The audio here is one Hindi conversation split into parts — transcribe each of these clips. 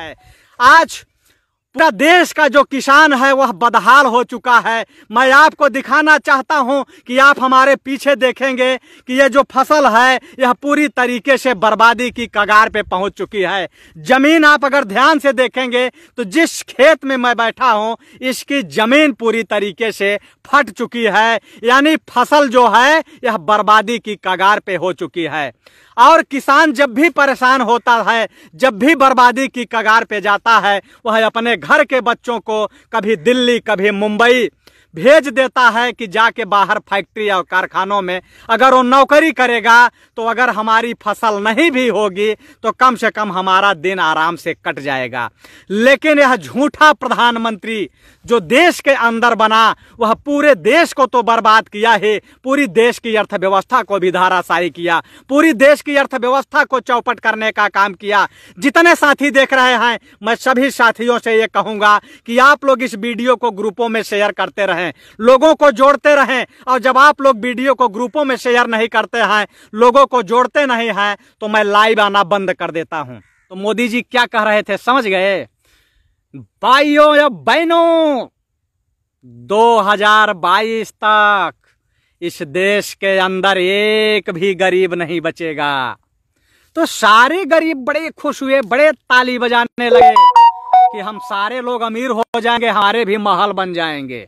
है आज पूरा देश का जो किसान है वह बदहाल हो चुका है मैं आपको दिखाना चाहता हूं कि आप हमारे पीछे देखेंगे कि यह जो फसल है यह पूरी तरीके से बर्बादी की कगार पे पहुंच चुकी है जमीन आप अगर ध्यान से देखेंगे तो जिस खेत में मैं बैठा हूं इसकी जमीन पूरी तरीके से फट चुकी है यानी फसल जो है यह बर्बादी की कगार पे हो चुकी है और किसान जब भी परेशान होता है जब भी बर्बादी की कगार पे जाता है वह अपने घर के बच्चों को कभी दिल्ली कभी मुंबई भेज देता है कि जाके बाहर फैक्ट्री और कारखानों में अगर वो नौकरी करेगा तो अगर हमारी फसल नहीं भी होगी तो कम से कम हमारा दिन आराम से कट जाएगा लेकिन यह झूठा प्रधानमंत्री जो देश के अंदर बना वह पूरे देश को तो बर्बाद किया है पूरी देश की अर्थव्यवस्था को भी धाराशाही किया पूरी देश की अर्थव्यवस्था को चौपट करने का काम किया जितने साथी देख रहे हैं मैं सभी साथियों से ये कहूँगा कि आप लोग इस वीडियो को ग्रुपों में शेयर करते रहे रहें लोगों को जोड़ते रहें और जब आप लोग वीडियो को ग्रुपों में शेयर नहीं करते हैं लोगों को जोड़ते नहीं हैं तो मैं लाइव आना बंद कर देता हूं तो मोदी जी क्या कह रहे थे समझ गए भाइयों या बहनों 2022 तक इस देश के अंदर एक भी गरीब नहीं बचेगा तो सारे गरीब बड़े खुश हुए बड़े ताली बजाने लगे कि हम सारे लोग अमीर हो जाएंगे हमारे भी महल बन जाएंगे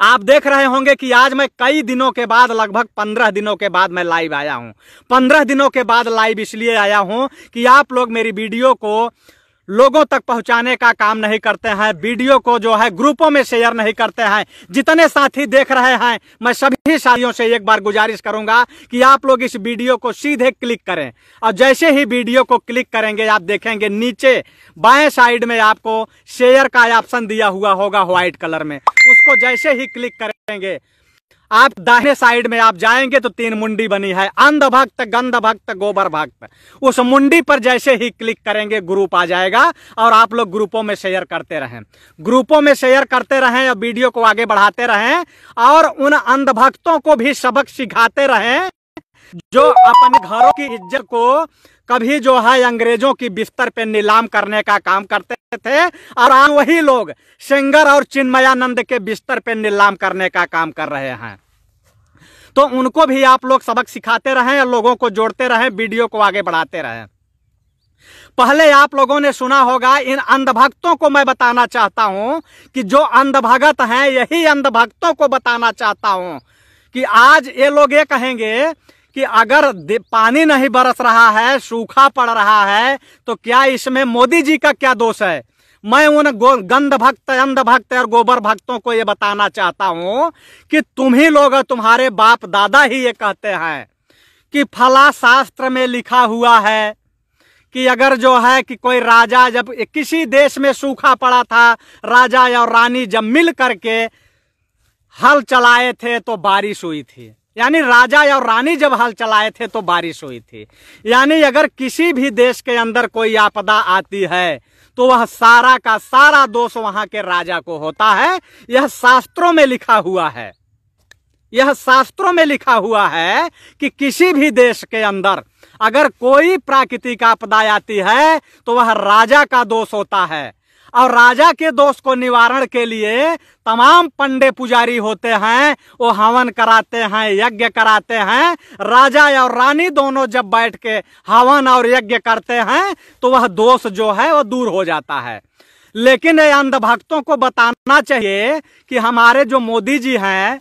आप देख रहे होंगे कि आज मैं कई दिनों के बाद लगभग पंद्रह दिनों के बाद मैं लाइव आया हूं पंद्रह दिनों के बाद लाइव इसलिए आया हूं कि आप लोग मेरी वीडियो को लोगों तक पहुंचाने का काम नहीं करते हैं वीडियो को जो है ग्रुपों में शेयर नहीं करते हैं जितने साथी देख रहे हैं मैं सभी साथियों से एक बार गुजारिश करूंगा कि आप लोग इस वीडियो को सीधे क्लिक करें और जैसे ही वीडियो को क्लिक करेंगे आप देखेंगे नीचे बाएं साइड में आपको शेयर का ऑप्शन दिया हुआ होगा व्हाइट कलर में उसको जैसे ही क्लिक करेंगे आप दाहिने साइड में आप जाएंगे तो तीन मुंडी बनी है अंध भक्त गंध भक्त गोबर भक्त उस मुंडी पर जैसे ही क्लिक करेंगे ग्रुप आ जाएगा और आप लोग ग्रुपों में शेयर करते रहें ग्रुपों में शेयर करते रहें और वीडियो को आगे बढ़ाते रहें और उन अंधभक्तों को भी सबक सिखाते रहें जो अपने घरों की इज्जत को कभी जो है अंग्रेजों की बिस्तर पे नीलाम करने का काम करते थे और आज वही लोग सिंगर और चिन्मयानंद के बिस्तर पे नीलाम करने का काम कर रहे हैं तो उनको भी आप लोग सबक सिखाते रहें और लोगों को जोड़ते रहें वीडियो को आगे बढ़ाते रहें पहले आप लोगों ने सुना होगा इन अंधभक्तों को मैं बताना चाहता हूं कि जो अंधभगत हैं यही अंधभक्तों को बताना चाहता हूं कि आज ये लोग ये कहेंगे कि अगर पानी नहीं बरस रहा है सूखा पड़ रहा है तो क्या इसमें मोदी जी का क्या दोष है मैं उन गंध भक्त अंध भक्त और गोबर भक्तों को ये बताना चाहता हूं कि तुम ही लोग तुम्हारे बाप दादा ही ये कहते हैं कि फला शास्त्र में लिखा हुआ है कि अगर जो है कि कोई राजा जब किसी देश में सूखा पड़ा था राजा या रानी जब मिल करके हल चलाए थे तो बारिश हुई थी यानी राजा या रानी जब हल चलाए थे तो बारिश हुई थी यानी अगर किसी भी देश के अंदर कोई आपदा आती है तो वह सारा का सारा दोष वहां के राजा को होता है यह शास्त्रों में लिखा हुआ है यह शास्त्रों में लिखा हुआ है कि किसी भी देश के अंदर अगर कोई प्राकृतिक आपदा आती है तो वह राजा का दोष होता है और राजा के दोष को निवारण के लिए तमाम पंडे पुजारी होते हैं वो हवन कराते हैं यज्ञ कराते हैं राजा और रानी दोनों जब बैठ के हवन और यज्ञ करते हैं तो वह दोष जो है वह दूर हो जाता है लेकिन ये अंधभक्तों को बताना चाहिए कि हमारे जो मोदी जी हैं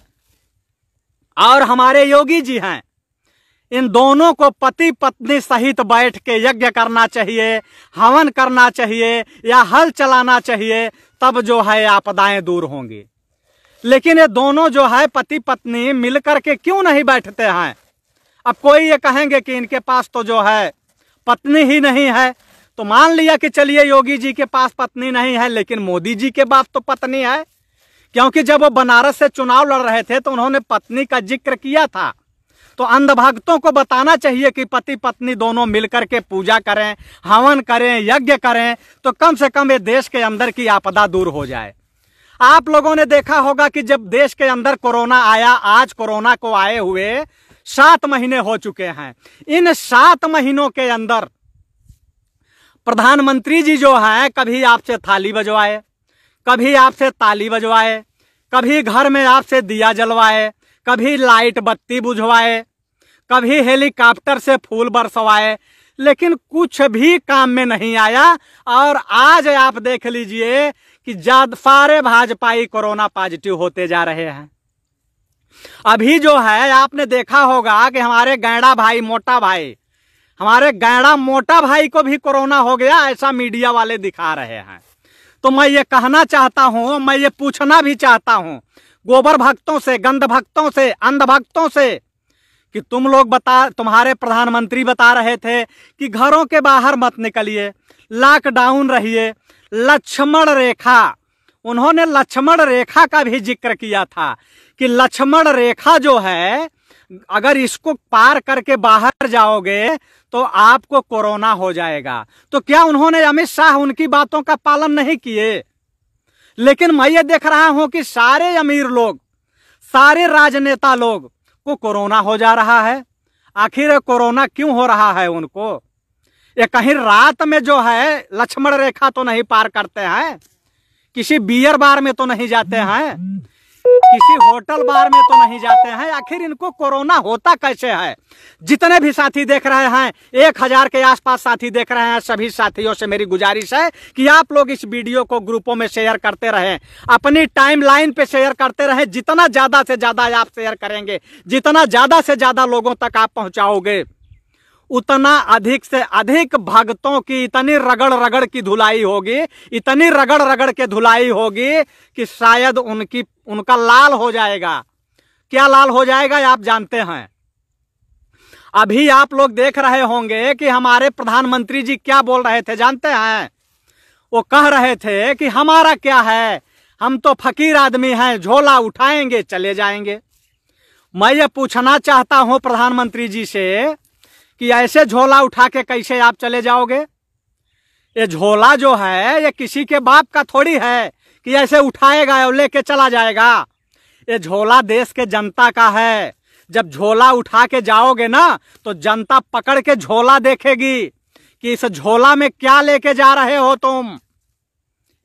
और हमारे योगी जी हैं इन दोनों को पति पत्नी सहित बैठ के यज्ञ करना चाहिए हवन करना चाहिए या हल चलाना चाहिए तब जो है आपदाएं दूर होंगी लेकिन ये दोनों जो है पति पत्नी मिलकर के क्यों नहीं बैठते हैं अब कोई ये कहेंगे कि इनके पास तो जो है पत्नी ही नहीं है तो मान लिया कि चलिए योगी जी के पास पत्नी नहीं है लेकिन मोदी जी के पास तो पत्नी है क्योंकि जब वो बनारस से चुनाव लड़ रहे थे तो उन्होंने पत्नी का जिक्र किया था तो अंधभक्तों को बताना चाहिए कि पति पत्नी दोनों मिलकर के पूजा करें हवन करें यज्ञ करें तो कम से कम ये देश के अंदर की आपदा दूर हो जाए आप लोगों ने देखा होगा कि जब देश के अंदर कोरोना आया आज कोरोना को आए हुए सात महीने हो चुके हैं इन सात महीनों के अंदर प्रधानमंत्री जी जो हैं कभी आपसे थाली बजवाए कभी आपसे ताली बजवाए कभी घर में आपसे दिया जलवाए कभी लाइट बत्ती बुझवाए कभी हेलीकॉप्टर से फूल बरसवाए लेकिन कुछ भी काम में नहीं आया और आज आप देख लीजिए कि ज्यादा सारे भाजपाई कोरोना पॉजिटिव होते जा रहे हैं अभी जो है आपने देखा होगा कि हमारे गैंडा भाई मोटा भाई हमारे गैंडा मोटा भाई को भी कोरोना हो गया ऐसा मीडिया वाले दिखा रहे हैं तो मैं ये कहना चाहता हूँ मैं ये पूछना भी चाहता हूँ गोबर भक्तों से गंध भक्तों से अंध भक्तों से कि तुम लोग बता तुम्हारे प्रधानमंत्री बता रहे थे कि घरों के बाहर मत निकलिए लॉकडाउन रहिए लक्ष्मण रेखा उन्होंने लक्ष्मण रेखा का भी जिक्र किया था कि लक्ष्मण रेखा जो है अगर इसको पार करके बाहर जाओगे तो आपको कोरोना हो जाएगा तो क्या उन्होंने अमित शाह उनकी बातों का पालन नहीं किए लेकिन मैं ये देख रहा हूं कि सारे अमीर लोग सारे राजनेता लोग को कोरोना हो जा रहा है आखिर कोरोना क्यों हो रहा है उनको ये कहीं रात में जो है लक्ष्मण रेखा तो नहीं पार करते हैं किसी बियर बार में तो नहीं जाते हैं किसी होटल बार में तो नहीं जाते हैं आखिर इनको कोरोना होता कैसे है जितने भी साथी देख रहे हैं एक हजार के आसपास साथी देख रहे हैं सभी साथियों से मेरी गुजारिश है कि आप लोग इस वीडियो को ग्रुपों में शेयर करते रहें अपनी टाइम लाइन पे शेयर करते रहें जितना ज्यादा से ज्यादा आप शेयर करेंगे जितना ज्यादा से ज्यादा लोगों तक आप पहुंचाओगे उतना अधिक से अधिक भक्तों की इतनी रगड़ रगड़ की धुलाई होगी इतनी रगड़ रगड़ के धुलाई होगी कि शायद उनकी उनका लाल हो जाएगा क्या लाल हो जाएगा आप जानते हैं अभी आप लोग देख रहे होंगे कि हमारे प्रधानमंत्री जी क्या बोल रहे थे जानते हैं वो कह रहे थे कि हमारा क्या है हम तो फकीर आदमी हैं झोला उठाएंगे चले जाएंगे मैं ये पूछना चाहता हूं प्रधानमंत्री जी से कि ऐसे झोला उठा के कैसे आप चले जाओगे ये झोला जो है ये किसी के बाप का थोड़ी है कि ऐसे उठाएगा और लेके चला जाएगा ये झोला देश के जनता का है जब झोला उठा के जाओगे ना तो जनता पकड़ के झोला देखेगी कि इस झोला में क्या लेके जा रहे हो तुम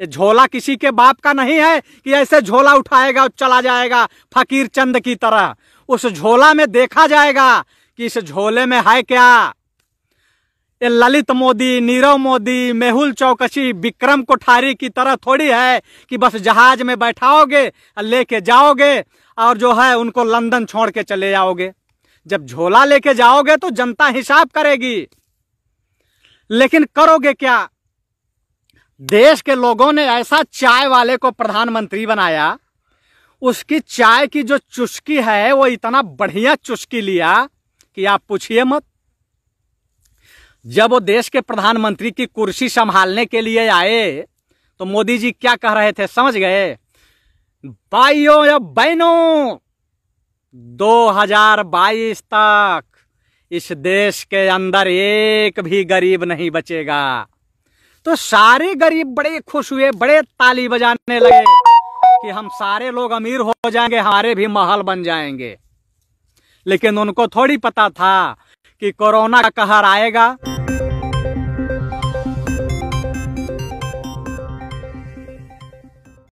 ये झोला किसी के बाप का नहीं है कि ऐसे झोला उठाएगा और चला जाएगा फकीर चंद की तरह उस झोला में देखा जाएगा कि इस झोले में है क्या ये ललित मोदी नीरव मोदी मेहुल चौकसी विक्रम कोठारी की तरह थोड़ी है कि बस जहाज में बैठाओगे लेके जाओगे और जो है उनको लंदन छोड़ के चले जाओगे जब झोला लेके जाओगे तो जनता हिसाब करेगी लेकिन करोगे क्या देश के लोगों ने ऐसा चाय वाले को प्रधानमंत्री बनाया उसकी चाय की जो चुस्की है वो इतना बढ़िया चुस्की लिया कि आप पूछिए मत जब वो देश के प्रधानमंत्री की कुर्सी संभालने के लिए आए तो मोदी जी क्या कह रहे थे समझ गए भाइयों या बहनों 2022 तक इस देश के अंदर एक भी गरीब नहीं बचेगा तो सारे गरीब बड़े खुश हुए बड़े ताली बजाने लगे कि हम सारे लोग अमीर हो जाएंगे हमारे भी महल बन जाएंगे लेकिन उनको थोड़ी पता था कि कोरोना का कहर आएगा